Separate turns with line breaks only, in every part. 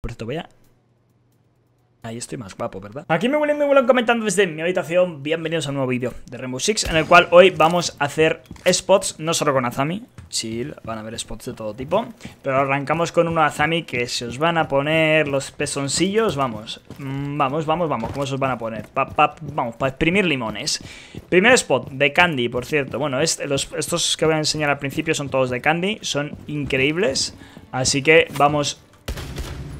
Por esto voy a... Ahí estoy más guapo, ¿verdad? Aquí me vuelven, me comentando desde mi habitación. Bienvenidos a un nuevo vídeo de Rainbow Six, en el cual hoy vamos a hacer spots, no solo con Azami, chill, van a haber spots de todo tipo, pero arrancamos con uno Azami que se os van a poner los pezoncillos, vamos, mm, vamos, vamos, vamos, ¿cómo se os van a poner? Pa, vamos, para exprimir limones. Primer spot, de Candy, por cierto. Bueno, estos que voy a enseñar al principio son todos de Candy, son increíbles, así que vamos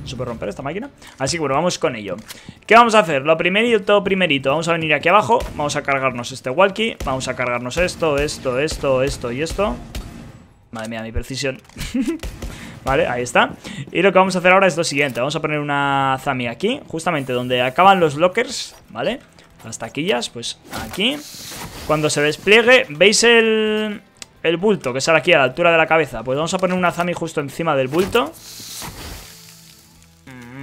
super romper esta máquina Así que bueno, vamos con ello ¿Qué vamos a hacer? Lo primerito, primerito Vamos a venir aquí abajo, vamos a cargarnos este walkie Vamos a cargarnos esto, esto, esto, esto y esto Madre mía, mi precisión Vale, ahí está Y lo que vamos a hacer ahora es lo siguiente Vamos a poner una Zami aquí Justamente donde acaban los lockers Vale, las taquillas, pues aquí Cuando se despliegue ¿Veis el, el bulto que sale aquí a la altura de la cabeza? Pues vamos a poner una Zami justo encima del bulto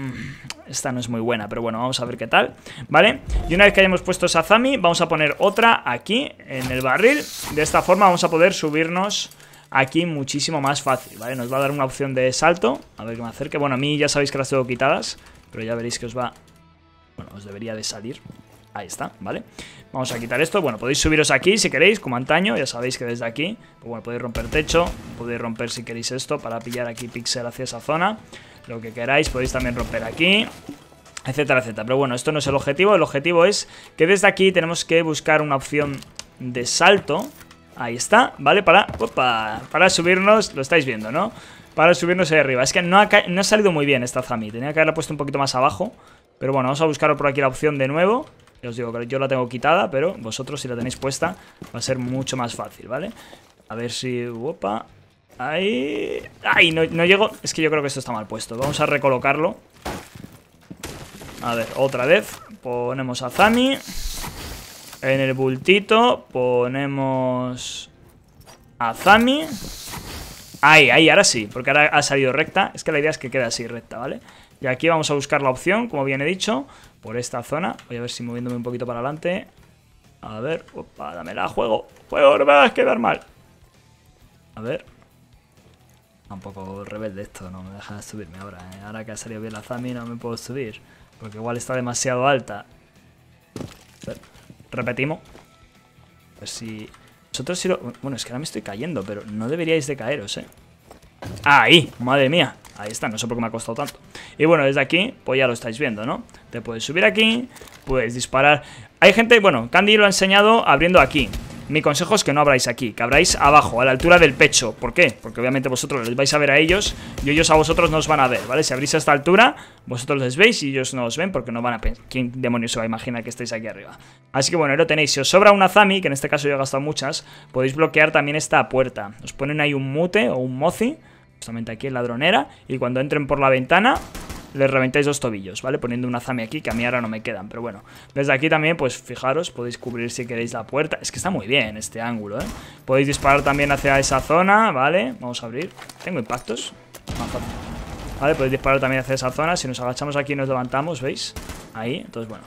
Mm, esta no es muy buena, pero bueno, vamos a ver qué tal, ¿vale? Y una vez que hayamos puesto esa Zami, vamos a poner otra aquí en el barril. De esta forma vamos a poder subirnos aquí muchísimo más fácil, ¿vale? Nos va a dar una opción de salto, a ver qué me acerque. Bueno, a mí ya sabéis que las tengo quitadas, pero ya veréis que os va... Bueno, os debería de salir. Ahí está, ¿vale? Vamos a quitar esto. Bueno, podéis subiros aquí si queréis, como antaño. Ya sabéis que desde aquí, pues bueno, podéis romper techo, podéis romper si queréis esto para pillar aquí pixel hacia esa zona lo que queráis, podéis también romper aquí etcétera, etcétera. Pero bueno, esto no es el objetivo. El objetivo es que desde aquí tenemos que buscar una opción de salto. Ahí está, ¿vale? Para, opa, para subirnos, lo estáis viendo, ¿no? Para subirnos ahí arriba. Es que no ha, salido muy bien esta Zami. Tenía que haberla puesto un poquito más abajo. Pero bueno, vamos a buscar por aquí la opción de nuevo. os digo que yo la tengo quitada, pero vosotros si la tenéis puesta va a ser mucho más fácil, ¿vale? A ver si... Opa, Ahí... ¡Ay! No, llego... Es que yo creo que esto está mal puesto. Vamos a recolocarlo. A ver, otra vez. Ponemos a Zami. En el bultito ponemos a Zami. Ahí, ahí, ahora sí, porque ahora ha salido recta. Es que la idea es que quede así recta, ¿vale? Y aquí vamos a buscar la opción, como bien he dicho, por esta zona. Voy a ver si moviéndome un poquito para adelante. A ver, opa, dámela, juego. Juego, no me vas a quedar mal. A ver, un poco rebelde esto, no me deja subirme ahora. ¿eh? Ahora que ha salido bien la Zami no me puedo subir. Porque igual está demasiado alta. repetimos. A pues ver si... Bueno, es que ahora me estoy cayendo, pero no deberíais de caeros, ¿eh? ¡Ahí! ¡Madre mía! Ahí está, no sé por qué me ha costado tanto. Y bueno, desde aquí, pues ya lo estáis viendo, ¿no? Te puedes subir aquí, puedes disparar... Hay gente, bueno, Candy lo ha enseñado abriendo aquí mi consejo es que no abráis aquí, que abráis abajo, a la altura del pecho. ¿Por qué? Porque obviamente vosotros les vais a ver a ellos y ellos a vosotros no os van a ver, ¿vale? Si abrís a esta altura, vosotros les veis y ellos no os ven porque no van a pensar. ¿Quién demonios se va a imaginar que estáis aquí arriba? Así que bueno, lo tenéis. Si os sobra una Zami, que en este caso yo he gastado muchas, podéis bloquear también esta puerta. Os ponen ahí un mute o un mozi, justamente aquí en ladronera, y cuando entren por la ventana, le reventáis los tobillos, ¿vale? Poniendo una zame aquí, que a mí ahora no me quedan, pero bueno. Desde aquí también, pues fijaros, podéis cubrir si queréis la puerta. Es que está muy bien este ángulo, ¿eh? Podéis disparar también hacia esa zona, ¿vale? Vamos a abrir. ¿Tengo impactos? Vale, podéis disparar también hacia esa zona. Si nos agachamos aquí y nos levantamos, ¿veis? Ahí, entonces bueno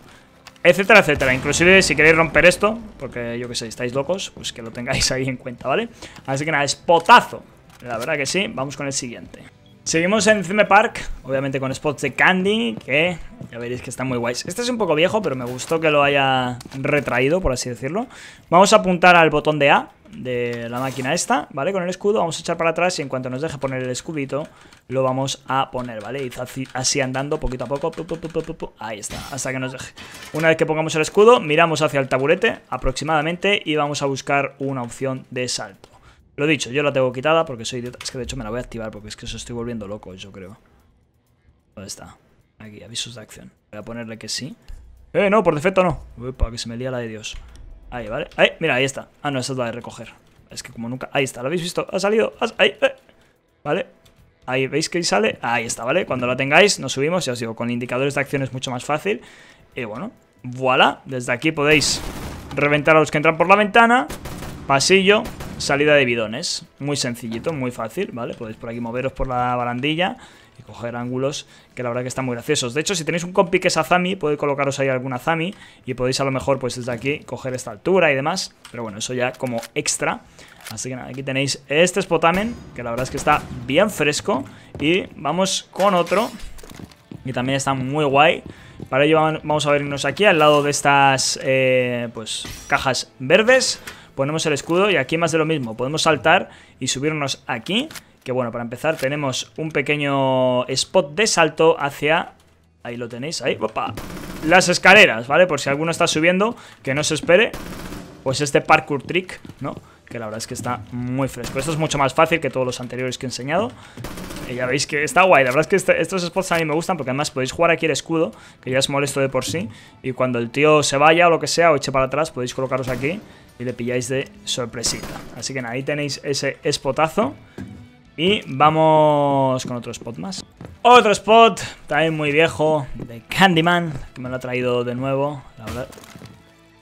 etcétera, etcétera. Inclusive si queréis romper esto, porque yo que sé, estáis locos, pues que lo tengáis ahí en cuenta, ¿vale? Así que nada, es potazo. La verdad que sí, vamos con el siguiente. Seguimos en Theme Park, obviamente con spots de Candy, que ya veréis que están muy guays. Este es un poco viejo, pero me gustó que lo haya retraído, por así decirlo. Vamos a apuntar al botón de A de la máquina esta, ¿vale? Con el escudo vamos a echar para atrás y en cuanto nos deje poner el escudito, lo vamos a poner, ¿vale? Y así, andando poquito a poco, ahí está, hasta que nos deje. Una vez que pongamos el escudo, miramos hacia el taburete aproximadamente y vamos a buscar una opción de salto. Lo dicho, yo la tengo quitada porque soy idiota. Es que de hecho me la voy a activar porque es que eso estoy volviendo loco, yo creo. ¿Dónde está? Aquí, avisos de acción. Voy a ponerle que sí. ¡Eh, no! Por defecto no. Para que se me lía la de Dios. Ahí, ¿vale? Ahí, mira, ahí está. Ah, no, esa es la de recoger. Es que como nunca... Ahí está, ¿lo habéis visto? Ha salido. Ahí, eh. ¿Vale? Ahí, ¿veis que sale? Ahí está, ¿vale? Cuando la tengáis, nos subimos. Ya os digo, con indicadores de acción es mucho más fácil. Y bueno, voilà. Desde aquí podéis reventar a los que entran por la ventana. Pasillo, salida de bidones. Muy sencillito, muy fácil, ¿vale? Podéis por aquí moveros por la barandilla y coger ángulos que la verdad que están muy graciosos. De hecho, si tenéis un compi que es Azami, podéis colocaros ahí alguna Azami y podéis a lo mejor pues desde aquí coger esta altura y demás. Pero bueno, eso ya como extra. Así que nada, aquí tenéis este spotamen, que la verdad es que está bien fresco. Y vamos con otro, que también está muy guay. Para ello vamos a venirnos aquí al lado de estas eh, pues cajas verdes ponemos el escudo y aquí más de lo mismo. Podemos saltar y subirnos aquí, que bueno, para empezar tenemos un pequeño spot de salto hacia... Ahí lo tenéis, ahí, opa. Las escaleras, ¿vale? Por si alguno está subiendo, que no se espere, pues este parkour trick, ¿no? que la verdad es que está muy fresco. Esto es mucho más fácil que todos los anteriores que he enseñado. Y ya veis que está guay. La verdad es que este, estos spots a mí me gustan porque además podéis jugar aquí el escudo, que ya es molesto de por sí. Y cuando el tío se vaya o lo que sea o eche para atrás, podéis colocaros aquí y le pilláis de sorpresita. Así que nada, ahí tenéis ese spotazo. Y vamos con otro spot más. Otro spot, también muy viejo, de Candyman, que me lo ha traído de nuevo. La verdad,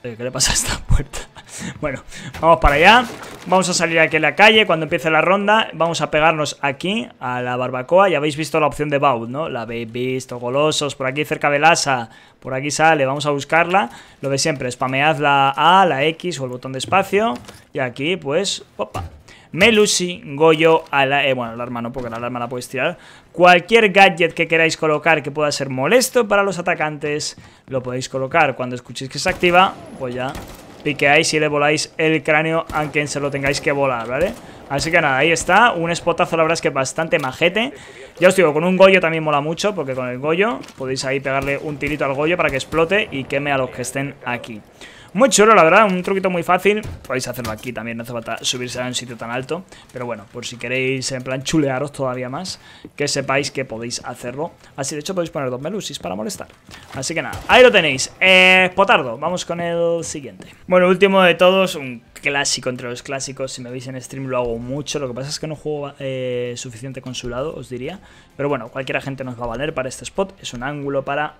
¿qué le pasa a esta puerta? bueno, vamos para allá. Vamos a salir aquí en la calle. Cuando empiece la ronda, vamos a pegarnos aquí a la barbacoa. Ya habéis visto la opción de Bout, ¿no? La habéis visto, golosos. Por aquí cerca de asa, por aquí sale. Vamos a buscarla. Lo de siempre, spamead la A, la X o el botón de espacio. Y aquí, pues, opa, Melusi, Goyo, a la, eh, bueno, alarma no, porque la alarma la puedes tirar. Cualquier gadget que queráis colocar que pueda ser molesto para los atacantes, lo podéis colocar. Cuando escuchéis que se activa, pues ya piqueáis y le voláis el cráneo a quien se lo tengáis que volar, ¿vale? Así que nada, ahí está, un spotazo la verdad es que bastante majete Ya os digo, con un Goyo también mola mucho, porque con el Goyo podéis ahí pegarle un tirito al Goyo para que explote y queme a los que estén aquí muy chulo, la verdad, un truquito muy fácil. Podéis hacerlo aquí también, no hace falta subirse a un sitio tan alto. Pero bueno, por si queréis en plan chulearos todavía más, que sepáis que podéis hacerlo. Así, de hecho, podéis poner dos melusis para molestar. Así que nada, ahí lo tenéis. Eh, potardo, vamos con el siguiente. Bueno, último de todos, un clásico entre los clásicos. Si me veis en stream lo hago mucho. Lo que pasa es que no juego eh, suficiente con su lado, os diría. Pero bueno, cualquier gente nos va a valer para este spot. Es un ángulo para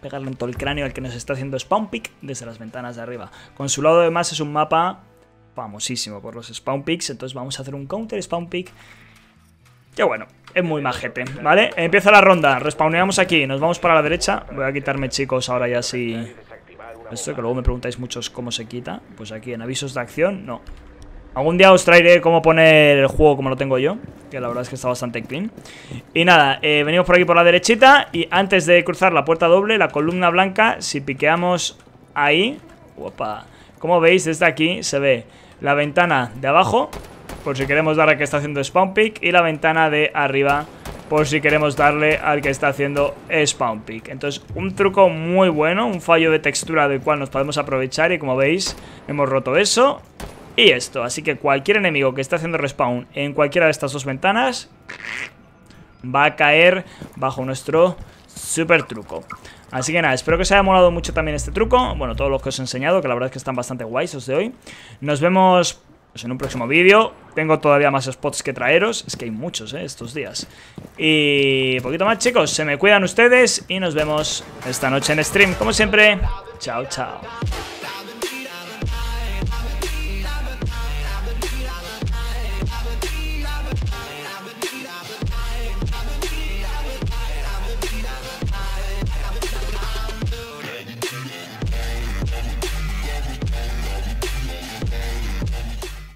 pegarle en todo el cráneo al que nos está haciendo spawn pick desde las ventanas de arriba. Con su lado más es un mapa famosísimo por los spawn picks, entonces vamos a hacer un counter spawn pick. Que bueno, es muy majete, ¿vale? Empieza la ronda, respawneamos aquí, nos vamos para la derecha. Voy a quitarme chicos ahora ya si... Esto que luego me preguntáis muchos cómo se quita. Pues aquí en avisos de acción, no. Algún día os traeré cómo poner el juego como lo tengo yo Que la verdad es que está bastante clean Y nada, eh, venimos por aquí por la derechita Y antes de cruzar la puerta doble, la columna blanca Si piqueamos ahí Opa. Como veis, desde aquí se ve la ventana de abajo Por si queremos darle al que está haciendo spawn pick Y la ventana de arriba por si queremos darle al que está haciendo spawn pick Entonces, un truco muy bueno Un fallo de textura del cual nos podemos aprovechar Y como veis, hemos roto eso y esto. Así que cualquier enemigo que esté haciendo respawn en cualquiera de estas dos ventanas va a caer bajo nuestro super truco. Así que nada, espero que os haya molado mucho también este truco. Bueno, todos los que os he enseñado, que la verdad es que están bastante guays de hoy. Nos vemos pues, en un próximo vídeo. Tengo todavía más spots que traeros. Es que hay muchos, ¿eh? Estos días. Y poquito más, chicos. Se me cuidan ustedes y nos vemos esta noche en stream. Como siempre, chao, chao.